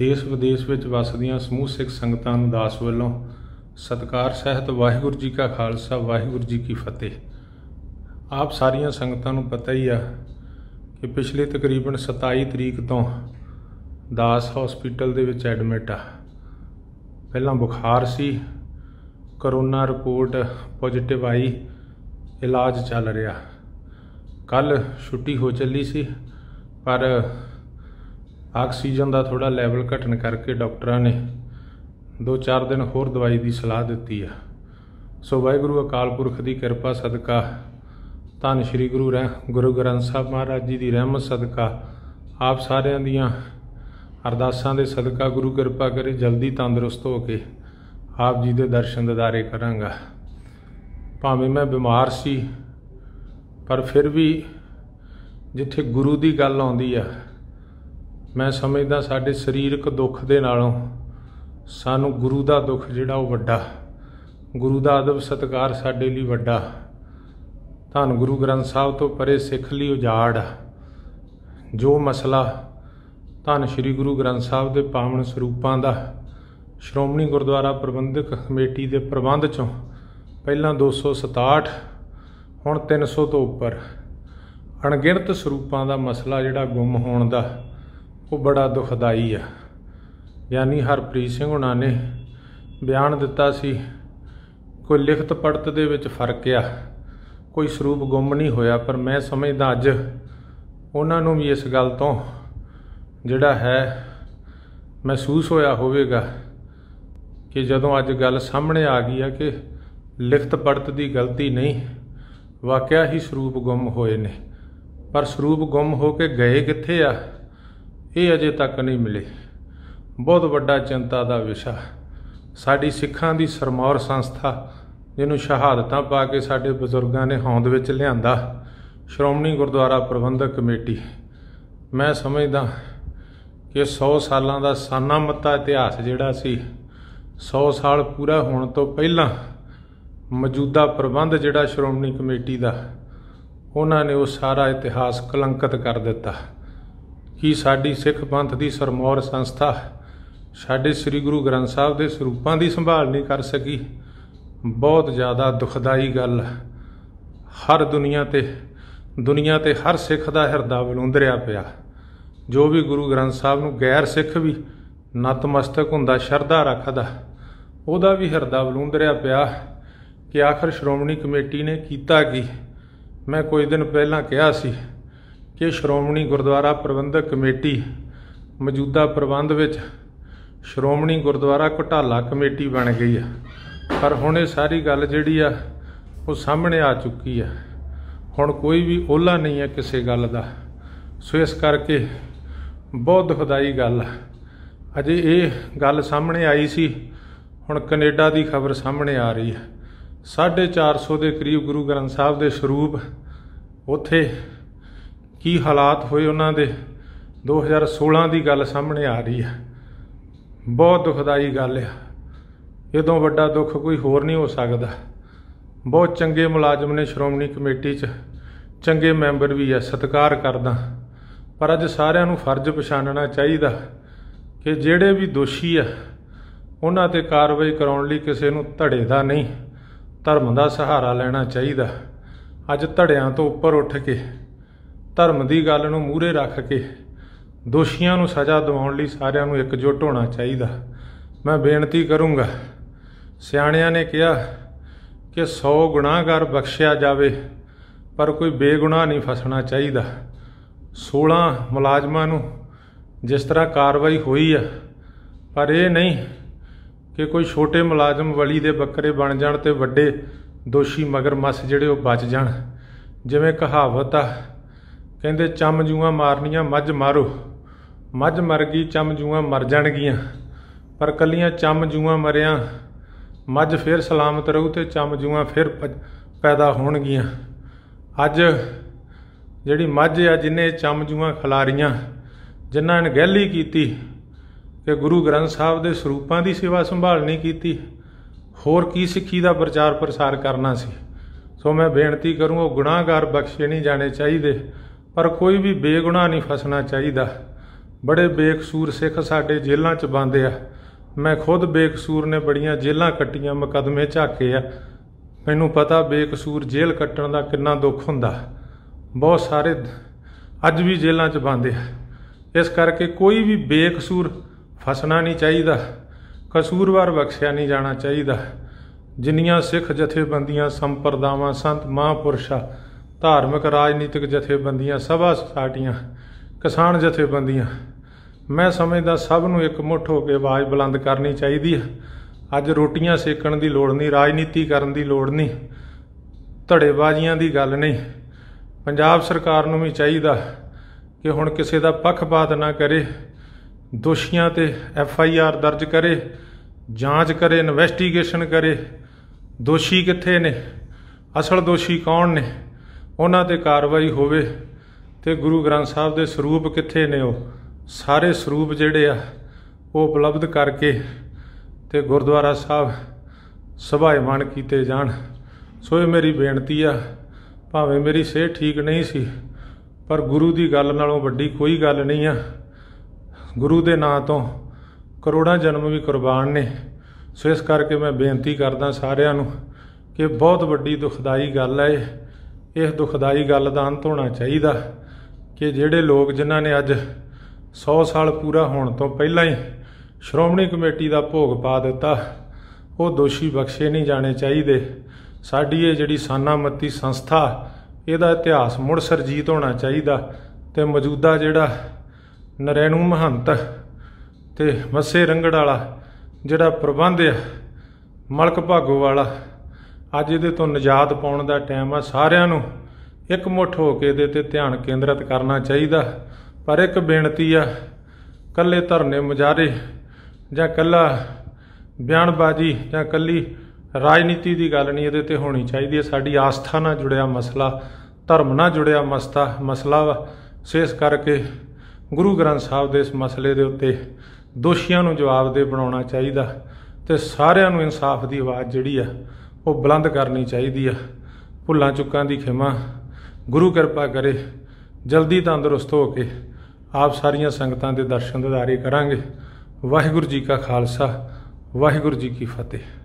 ਦੇਸ਼ ਵਿਦੇਸ਼ ਵਿੱਚ ਵਸਦੀਆਂ ਸਮੂਹ ਸਿੱਖ ਸੰਗਤਾਂ ਨੂੰ ਦਾਸ ਵੱਲੋਂ ਸਤਕਾਰ ਸਹਿਤ ਵਾਹਿਗੁਰੂ ਜੀ ਕਾ ਖਾਲਸਾ ਵਾਹਿਗੁਰੂ ਜੀ ਕੀ ਫਤਿਹ ਆਪ ਸਾਰੀਆਂ ਸੰਗਤਾਂ ਨੂੰ ਪਤਾ ਹੀ ਆ ਕਿ ਪਿਛਲੇ ਤਕਰੀਬਨ 27 ਤਰੀਕ ਤੋਂ ਦਾਸ ਹਸਪੀਟਲ ਦੇ ਵਿੱਚ ਐਡਮਿਟ ਆ ਪਹਿਲਾਂ ਬੁਖਾਰ ਸੀ ਕਰੋਨਾ ਰਿਪੋਰਟ ਪੋਜ਼ਿਟਿਵ ਆਈ ਇਲਾਜ ਚੱਲ ਰਿਹਾ ਕੱਲ ਛੁੱਟੀ ਹੋ ਚੱਲੀ ਸੀ ਪਰ ਆਕਸੀਜਨ ਦਾ ਥੋੜਾ ਲੈਵਲ ਘਟਣ ਕਰਕੇ ਡਾਕਟਰਾਂ ਨੇ 2-4 ਦਿਨ ਹੋਰ ਦਵਾਈ ਦੀ ਸਲਾਹ ਦਿੱਤੀ ਆ ਸੋ ਵਾਹਿਗੁਰੂ ਅਕਾਲ ਪੁਰਖ ਦੀ ਕਿਰਪਾ ਸਦਕਾ ਧੰਨ ਸ੍ਰੀ ਗੁਰੂ ਰਹਿ ਗੁਰੂ ਗ੍ਰੰਥ ਸਾਹਿਬ ਮਹਾਰਾਜ ਜੀ ਦੀ ਰਹਿਮਤ ਸਦਕਾ ਆਪ ਸਾਰਿਆਂ ਦੀਆਂ ਅਰਦਾਸਾਂ ਦੇ ਸਦਕਾ ਗੁਰੂ ਕਿਰਪਾ ਕਰੇ ਜਲਦੀ ਤੰਦਰੁਸਤ ਹੋ ਕੇ ਆਪ ਜੀ ਦੇ ਦਰਸ਼ਨ ਦਿਦਾਰੇ ਕਰਾਂਗਾ ਭਾਵੇਂ ਮੈਂ ਬਿਮਾਰ ਸੀ ਪਰ ਫਿਰ ਵੀ ਜਿੱਥੇ ਗੁਰੂ ਦੀ ਗੱਲ ਆਉਂਦੀ ਆ ਮੈਂ ਸਮਝਦਾ ਸਾਡੇ ਸਰੀਰਕ ਦੁੱਖ ਦੇ ਨਾਲੋਂ ਸਾਨੂੰ ਗੁਰੂ ਦਾ ਦੁੱਖ ਜਿਹੜਾ ਉਹ ਵੱਡਾ ਗੁਰੂ ਦਾ ਅਦਬ ਸਤਕਾਰ ਸਾਡੇ ਲਈ ਵੱਡਾ ਧੰਨ ਗੁਰੂ ਗ੍ਰੰਥ ਸਾਹਿਬ ਤੋਂ ਪਰੇ ਸਿੱਖ ਲਈ ਉਜਾੜ ਜੋ ਮਸਲਾ ਧੰਨ ਸ੍ਰੀ ਗੁਰੂ ਗ੍ਰੰਥ ਸਾਹਿਬ ਦੇ ਪਾਵਨ ਸਰੂਪਾਂ ਦਾ ਸ਼੍ਰੋਮਣੀ ਗੁਰਦੁਆਰਾ ਪ੍ਰਬੰਧਕ ਕਮੇਟੀ ਦੇ ਪ੍ਰਬੰਧ ਚੋਂ ਪਹਿਲਾਂ 267 ਹੁਣ 300 ਤੋਂ ਉੱਪਰ ਅਣਗਿਣਤ ਸਰੂਪਾਂ ਦਾ ਮਸਲਾ ਜਿਹੜਾ ਗੁੰਮ ਹੋਣ ਦਾ ਉਹ ਬੜਾ ਦੁਖਦਾਈ ਆ ਯਾਨੀ ਹਰਪ੍ਰੀਤ ਸਿੰਘ ਉਹਨਾਂ ਨੇ ਬਿਆਨ ਦਿੱਤਾ ਸੀ ਕੋਈ ਲਿਖਤ ਪੜਤ ਦੇ ਵਿੱਚ ਫਰਕ ਆ ਕੋਈ ਸਰੂਪ ਗੁੰਮ ਨਹੀਂ ਹੋਇਆ ਪਰ ਮੈਂ ਸਮਝਦਾ ਅੱਜ ਉਹਨਾਂ ਨੂੰ ਵੀ ਇਸ ਗੱਲ ਤੋਂ ਜਿਹੜਾ ਹੈ ਮਹਿਸੂਸ ਹੋਇਆ ਹੋਵੇਗਾ ਕਿ ਜਦੋਂ ਅੱਜ ਗੱਲ ਸਾਹਮਣੇ ਆ ਗਈ ਆ ਕਿ ਲਿਖਤ ਪੜਤ ਦੀ ਗਲਤੀ ਨਹੀਂ ਵਾਕਿਆ ਹੀ ਸਰੂਪ ਗੁੰਮ ਹੋਏ ਨੇ ਪਰ ਸਰੂਪ ਗੁੰਮ ਹੋ ਕੇ ਗਏ ਕਿੱਥੇ ਆ ਇਹ ਅਜੇ ਤੱਕ ਨਹੀਂ ਮਿਲੇ ਬਹੁਤ ਵੱਡਾ ਚਿੰਤਾ ਦਾ ਵਿਸ਼ਾ ਸਾਡੀ ਸਿੱਖਾਂ ਦੀ ਸਰਮੌਰ ਸੰਸਥਾ ਜਿਹਨੂੰ ਸ਼ਹਾਦਤਾਂ ਪਾ ਕੇ ਸਾਡੇ ਬਜ਼ੁਰਗਾਂ ਨੇ ਹੌਂਦ ਵਿੱਚ ਲਿਆਂਦਾ ਸ਼੍ਰੋਮਣੀ ਗੁਰਦੁਆਰਾ ਪ੍ਰਬੰਧਕ ਕਮੇਟੀ ਮੈਂ ਸਮਝਦਾ ਕਿ 100 ਸਾਲਾਂ ਦਾ ਸਾਨਾ ਮੱਤਾ ਇਤਿਹਾਸ ਜਿਹੜਾ ਸੀ 100 ਸਾਲ ਪੂਰਾ ਹੋਣ ਤੋਂ ਪਹਿਲਾਂ ਮੌਜੂਦਾ ਪ੍ਰਬੰਧ ਜਿਹੜਾ ਸ਼੍ਰੋਮਣੀ ਕਮੇਟੀ ਦਾ ਉਹਨਾਂ ਨੇ ਉਹ ਸਾਰਾ ਇਤਿਹਾਸ ਕਲੰਕਿਤ ਕਰ ਦਿੱਤਾ ਹੀ ਸਾਡੀ ਸਿੱਖ ਪੰਥ ਦੀ ਸਰਮੌਰ ਸੰਸਥਾ ਸਾਡੇ ਸ੍ਰੀ ਗੁਰੂ ਗ੍ਰੰਥ ਸਾਹਿਬ ਦੇ ਸਰੂਪਾਂ ਦੀ ਸੰਭਾਲ ਨਹੀਂ ਕਰ ਸਕੀ ਬਹੁਤ ਜ਼ਿਆਦਾ ਦੁਖਦਾਈ ਗੱਲ ਹਰ ਦੁਨੀਆ ਤੇ ਦੁਨੀਆ ਤੇ ਹਰ ਸਿੱਖ ਦਾ ਹਿਰਦਾ ਬਲੁੰਦਰਿਆ ਪਿਆ ਜੋ ਵੀ ਗੁਰੂ ਗ੍ਰੰਥ ਸਾਹਿਬ ਨੂੰ ਗੈਰ ਸਿੱਖ ਵੀ ਨਤਮਸਤਕ ਹੁੰਦਾ ਸ਼ਰਧਾ ਰੱਖਦਾ ਉਹਦਾ ਵੀ ਹਿਰਦਾ ਬਲੁੰਦਰਿਆ ਪਿਆ ਕਿ ਆਖਰ ਸ਼੍ਰੋਮਣੀ ਕਮੇਟੀ ਨੇ ਕੀਤਾ ਕੀ ਮੈਂ ਕੁਝ ਦਿਨ ਪਹਿਲਾਂ ਕਿਹਾ ਸੀ ਕਿ ਸ਼੍ਰੋਮਣੀ ਗੁਰਦੁਆਰਾ ਪ੍ਰਬੰਧਕ ਕਮੇਟੀ ਮੌਜੂਦਾ ਪ੍ਰਬੰਧ ਵਿੱਚ ਸ਼੍ਰੋਮਣੀ ਗੁਰਦੁਆਰਾ ਘਟਾਲਾ ਕਮੇਟੀ ਬਣ ਗਈ ਆ ਪਰ ਹੁਣ ਇਹ ਸਾਰੀ ਗੱਲ ਜਿਹੜੀ ਆ ਉਹ ਸਾਹਮਣੇ ਆ ਚੁੱਕੀ ਆ ਹੁਣ ਕੋਈ ਵੀ ਓਲਾ ਨਹੀਂ ਆ ਕਿਸੇ ਗੱਲ ਦਾ ਸੋ ਇਸ ਕਰਕੇ ਬਹੁਤ ਦੁਖਦਾਈ ਗੱਲ ਆ ਅਜੇ ਇਹ ਗੱਲ ਸਾਹਮਣੇ ਆਈ ਸੀ ਹੁਣ ਕੈਨੇਡਾ ਦੀ ਖਬਰ ਸਾਹਮਣੇ ਆ ਰਹੀ ਹੈ 450 ਦੇ ਕਰੀਬ ਗੁਰੂ ਗ੍ਰੰਥ ਸਾਹਿਬ ਦੇ ਸਰੂਪ ਉੱਥੇ ਕੀ ਹਾਲਾਤ ਹੋਏ ਉਹਨਾਂ ਦੇ 2016 ਦੀ ਗੱਲ ਸਾਹਮਣੇ ਆ ਰਹੀ ਹੈ ਬਹੁਤ ਦੁਖਦਾਈ ਗੱਲ ਆ ਇਦੋਂ ਵੱਡਾ ਦੁੱਖ ਕੋਈ ਹੋਰ ਨਹੀਂ ਹੋ ਸਕਦਾ ਬਹੁਤ ਚੰਗੇ ਮੁਲਾਜ਼ਮ ਨੇ ਸ਼੍ਰੋਮਣੀ ਕਮੇਟੀ 'ਚ ਚੰਗੇ ਮੈਂਬਰ ਵੀ ਆ ਸਤਿਕਾਰ ਕਰਦਾ ਪਰ ਅੱਜ ਸਾਰਿਆਂ ਨੂੰ ਫਰਜ਼ ਪਛਾਣਨਾ ਚਾਹੀਦਾ ਕਿ ਜਿਹੜੇ ਵੀ ਦੋਸ਼ੀ ਆ ਉਹਨਾਂ ਤੇ ਕਾਰਵਾਈ ਕਰਾਉਣ ਲਈ ਕਿਸੇ ਨੂੰ ਧੜੇ ਦਾ ਨਹੀਂ ਧਰਮ ਦਾ ਸਹਾਰਾ ਲੈਣਾ ਚਾਹੀਦਾ ਅੱਜ ਧੜਿਆਂ ਤੋਂ ਉੱਪਰ ਉੱਠ ਕੇ ਧਰਮ ਦੀ ਗੱਲ ਨੂੰ ਮੂਹਰੇ ਰੱਖ ਕੇ ਦੋਸ਼ੀਆਂ ਨੂੰ ਸਜ਼ਾ ਦਿਵਾਉਣ ਲਈ ਸਾਰਿਆਂ ਨੂੰ ਇਕਜੁੱਟ ਹੋਣਾ ਚਾਹੀਦਾ ਮੈਂ ਬੇਨਤੀ ਕਰੂੰਗਾ ਸਿਆਣਿਆਂ ਨੇ ਕਿਹਾ ਕਿ 100 ਗੁਨਾਹਗਰ ਬਖਸ਼ਿਆ ਜਾਵੇ ਪਰ ਕੋਈ ਬੇਗੁਨਾਹ ਨਹੀਂ ਫਸਣਾ ਚਾਹੀਦਾ 16 ਮੁਲਾਜ਼ਮਾਂ ਨੂੰ ਜਿਸ ਤਰ੍ਹਾਂ ਕਾਰਵਾਈ ਹੋਈ ਆ ਪਰ ਇਹ ਨਹੀਂ ਕਿ ਕੋਈ ਛੋਟੇ ਮੁਲਾਜ਼ਮ ਵਲੀ ਦੇ ਬੱਕਰੇ ਬਣ ਜਾਣ ਤੇ ਵੱਡੇ ਦੋਸ਼ੀ ਮਗਰਮੱਛ ਜਿਹੜੇ ਉਹ ਬਚ ਜਾਣ ਜਿਵੇਂ ਕਹਾਵਤ ਆ ਕਹਿੰਦੇ ਚੰਮ ਜੂਆਂ ਮਾਰਨੀਆਂ ਮੱਝ ਮਾਰੋ ਮੱਝ ਮਰ ਗਈ ਚੰਮ ਜੂਆਂ ਮਰ ਜਾਣਗੀਆਂ ਪਰ ਕੱਲੀਆਂ ਚੰਮ ਜੂਆਂ ਮਰਿਆਂ ਮੱਝ ਫੇਰ ਸਲਾਮਤ ਰਹੂ ਤੇ ਚੰਮ ਜੂਆਂ ਫੇਰ ਪੈਦਾ ਹੋਣਗੀਆਂ ਅੱਜ ਜਿਹੜੀ ਮੱਝ ਆ ਜਿਨੇ ਚੰਮ ਜੂਆਂ ਖਲਾਰੀਆਂ ਜਿਨ੍ਹਾਂ ਨੇ ਗਹਿਲੀ ਕੀਤੀ ਕਿ ਗੁਰੂ ਗ੍ਰੰਥ ਸਾਹਿਬ ਦੇ ਸਰੂਪਾਂ ਦੀ ਸੇਵਾ ਸੰਭਾਲ ਨਹੀਂ ਕੀਤੀ ਹੋਰ ਕੀ ਸਿੱਖੀ ਦਾ ਪ੍ਰਚਾਰ ਪ੍ਰਸਾਰ ਕਰਨਾ ਸੀ ਸੋ ਮੈਂ ਬੇਨਤੀ ਕਰੂੰ ਉਹ ਗੁਨਾਹਗਾਰ ਬਖਸ਼ੇ ਨਹੀਂ ਜਾਣੇ ਚਾਹੀਦੇ ਪਰ ਕੋਈ ਵੀ ਬੇਗੁਨਾਹ ਨਹੀਂ ਫਸਣਾ ਚਾਹੀਦਾ ਬੜੇ ਬੇਕਸੂਰ ਸਿੱਖ ਸਾਡੇ ਜੇਲ੍ਹਾਂ 'ਚ ਬੰਦੇ ਆ ਮੈਂ ਖੁਦ ਬੇਕਸੂਰ ਨੇ ਬੜੀਆਂ ਜੇਲ੍ਹਾਂ ਕੱਟੀਆਂ ਮੁਕਦਮੇ ਝਾਕੇ ਆ ਮੈਨੂੰ ਪਤਾ ਬੇਕਸੂਰ ਜੇਲ੍ਹ ਕੱਟਣ ਦਾ ਕਿੰਨਾ ਦੁੱਖ ਹੁੰਦਾ ਬਹੁਤ ਸਾਰੇ ਅੱਜ ਵੀ ਜੇਲ੍ਹਾਂ 'ਚ ਬੰਦੇ ਆ ਇਸ ਕਰਕੇ ਕੋਈ ਵੀ ਬੇਕਸੂਰ ਫਸਣਾ ਨਹੀਂ ਚਾਹੀਦਾ ਕਸੂਰਵਾਰ ਬਖਸ਼ਿਆ ਨਹੀਂ ਜਾਣਾ ਚਾਹੀਦਾ ਜਿੰਨੀਆਂ ਸਿੱਖ ਜਥੇਬੰਦੀਆਂ ਸੰਪਰਦਾਵਾਂ ਸੰਤ ਮਹਾਂਪੁਰਸ਼ਾ ਧਾਰਮਿਕ ਰਾਜਨੀਤਿਕ ਜਥੇਬੰਦੀਆਂ ਸਭਾ ਸੁਸਾਇਟੀਆਂ ਕਿਸਾਨ ਜਥੇਬੰਦੀਆਂ ਮੈਂ ਸਮਝਦਾ ਸਭ ਨੂੰ ਇੱਕ ਮੁੱਠ ਹੋ ਕੇ ਆਵਾਜ਼ ਬੁਲੰਦ ਕਰਨੀ ਚਾਹੀਦੀ ਹੈ ਅੱਜ ਰੋਟੀਆਂ ਸੇਕਣ ਦੀ ਲੋੜ ਨਹੀਂ ਰਾਜਨੀਤੀ ਕਰਨ ਦੀ ਲੋੜ ਨਹੀਂ ਧੜੇਬਾਜ਼ੀਆਂ ਦੀ ਗੱਲ ਨਹੀਂ ਪੰਜਾਬ ਸਰਕਾਰ ਨੂੰ ਵੀ ਚਾਹੀਦਾ ਕਿ ਹੁਣ ਕਿਸੇ ਦਾ ਪੱਖਪਾਤ ਨਾ ਕਰੇ ਦੋਸ਼ੀਆਂ ਤੇ ਐਫ ਆਈ ਆਰ ਦਰਜ ਕਰੇ ਜਾਂਚ ਕਰੇ ਇਨਵੈਸਟੀਗੇਸ਼ਨ ਕਰੇ ਦੋਸ਼ੀ ਕਿੱਥੇ ਨੇ ਅਸਲ ਦੋਸ਼ੀ ਕੌਣ ਨੇ ਉਹਨਾਂ ਤੇ ਕਾਰਵਾਈ ਹੋਵੇ ਤੇ ਗੁਰੂ ਗ੍ਰੰਥ ਸਾਹਿਬ ਦੇ ਸਰੂਪ ਕਿੱਥੇ ਨੇ ਉਹ ਸਾਰੇ ਸਰੂਪ ਜਿਹੜੇ ਆ ਉਹ ਉਪਲਬਧ ਕਰਕੇ ਤੇ ਗੁਰਦੁਆਰਾ ਸਾਹਿਬ ਸਭਾਇਮਾਨ ਕੀਤੇ ਜਾਣ ਸੋ ਇਹ ਮੇਰੀ ਬੇਨਤੀ ਆ ਭਾਵੇਂ ਮੇਰੀ ਸਿਹਤ ਠੀਕ ਨਹੀਂ ਸੀ ਪਰ ਗੁਰੂ ਦੀ ਗੱਲ ਨਾਲੋਂ ਵੱਡੀ ਕੋਈ ਗੱਲ ਨਹੀਂ ਆ ਗੁਰੂ ਦੇ ਨਾਂ ਤੋਂ ਕਰੋੜਾਂ ਜਨਮ ਵੀ ਕੁਰਬਾਨ ਨੇ ਸੋ ਇਸ ਕਰਕੇ ਮੈਂ ਬੇਨਤੀ ਕਰਦਾ ਸਾਰਿਆਂ ਨੂੰ ਕਿ ਬਹੁਤ ਵੱਡੀ ਦੁਖਦਾਈ ਗੱਲ ਹੈ ਇਹ ਇਹ ਦੁਖਦਾਈ ਗੱਲ ਦਾ ਅੰਤ ਹੋਣਾ ਚਾਹੀਦਾ ਕਿ ਜਿਹੜੇ ਲੋਕ ਜਿਨ੍ਹਾਂ ਨੇ ਅੱਜ 100 ਸਾਲ ਪੂਰਾ ਹੋਣ ਤੋਂ ਪਹਿਲਾਂ ਹੀ ਸ਼੍ਰੋਮਣੀ ਕਮੇਟੀ ਦਾ ਭੋਗ ਪਾ ਦਿੱਤਾ ਉਹ ਦੋਸ਼ੀ ਬਖਸ਼ੇ ਨਹੀਂ ਜਾਣੇ ਚਾਹੀਦੇ ਸਾਡੀ ਇਹ ਜਿਹੜੀ ਸਾਨਾਮਤੀ ਸੰਸਥਾ ਇਹਦਾ ਇਤਿਹਾਸ ਮੁੜ ਸਰਜੀਤ ਹੋਣਾ ਚਾਹੀਦਾ ਤੇ ਮੌਜੂਦਾ ਜਿਹੜਾ ਨਰੈਣੂ ਮਹੰਤ ਤੇ ਮੱਸੇ ਰੰਗੜ ਵਾਲਾ ਜਿਹੜਾ ਪ੍ਰਬੰਧ ਹੈ ਮਲਕ ਭਾਗੋ ਵਾਲਾ ਅੱਜ ਇਹਦੇ ਤੋਂ ਨਜਾਤ ਪਾਉਣ ਦਾ ਟਾਈਮ ਆ ਸਾਰਿਆਂ ਨੂੰ ਇੱਕ ਮੁੱਠ ਹੋ ਕੇ ਇਹਦੇ ਤੇ ਧਿਆਨ ਕੇਂਦਰਿਤ ਕਰਨਾ ਚਾਹੀਦਾ ਪਰ ਇੱਕ ਬੇਨਤੀ ਆ ਕੱਲੇ ਧਰਨੇ ਮੁਜਾਰੇ ਜਾਂ ਕੱਲਾ ਬਿਆਨਬਾਜ਼ੀ ਜਾਂ ਕੱਲੀ ਰਾਜਨੀਤੀ ਦੀ ਗੱਲ ਨਹੀਂ ਇਹਦੇ ਤੇ ਹੋਣੀ ਚਾਹੀਦੀ ਹੈ ਸਾਡੀ ਆਸਥਾ ਨਾਲ ਜੁੜਿਆ ਮਸਲਾ ਧਰਮ ਨਾਲ ਜੁੜਿਆ ਮਸਤਾ ਮਸਲਾ ਵਾ ਸੇਸ ਕਰਕੇ ਗੁਰੂ ਗ੍ਰੰਥ ਸਾਹਿਬ ਦੇ ਇਸ ਮਸਲੇ ਦੇ ਉੱਤੇ ਦੋਸ਼ੀਆਂ ਨੂੰ ਜਵਾਬਦੇਹ ਬਣਾਉਣਾ ਚਾਹੀਦਾ ਤੇ ਸਾਰਿਆਂ ਨੂੰ ਇਨਸਾਫ ਦੀ ਆਵਾਜ਼ ਜਿਹੜੀ ਆ ਉਹ ਬੁਲੰਦ ਕਰਨੀ ਚਾਹੀਦੀ ਆ ਭੁੱਲਾਂ ਚੁੱਕਾਂ ਦੀ ਖਿਮਾ ਗੁਰੂ ਕਿਰਪਾ ਕਰੇ ਜਲਦੀ ਤੰਦਰੁਸਤ ਹੋ ਕੇ ਆਪ ਸਾਰੀਆਂ ਸੰਗਤਾਂ ਦੇ ਦਰਸ਼ਨ ਦਿਦਾਰੀ ਕਰਾਂਗੇ ਵਾਹਿਗੁਰੂ ਜੀ ਕਾ ਖਾਲਸਾ ਵਾਹਿਗੁਰੂ ਜੀ ਕੀ ਫਤਿਹ